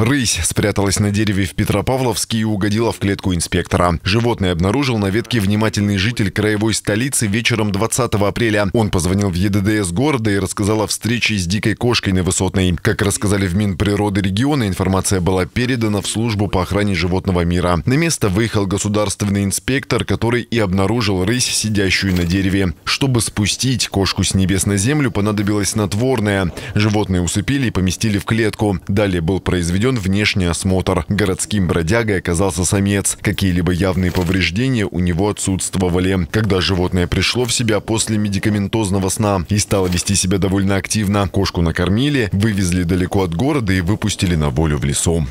Рысь спряталась на дереве в Петропавловске и угодила в клетку инспектора. Животное обнаружил на ветке внимательный житель краевой столицы вечером 20 апреля. Он позвонил в ЕДДС города и рассказал о встрече с дикой кошкой на Высотной. Как рассказали в Минприроды региона, информация была передана в службу по охране животного мира. На место выехал государственный инспектор, который и обнаружил рысь, сидящую на дереве. Чтобы спустить кошку с небес на землю, понадобилось снотворное. Животное усыпили и поместили в клетку. Далее был произведен проведен внешний осмотр. Городским бродягой оказался самец. Какие-либо явные повреждения у него отсутствовали. Когда животное пришло в себя после медикаментозного сна и стало вести себя довольно активно, кошку накормили, вывезли далеко от города и выпустили на волю в лесу.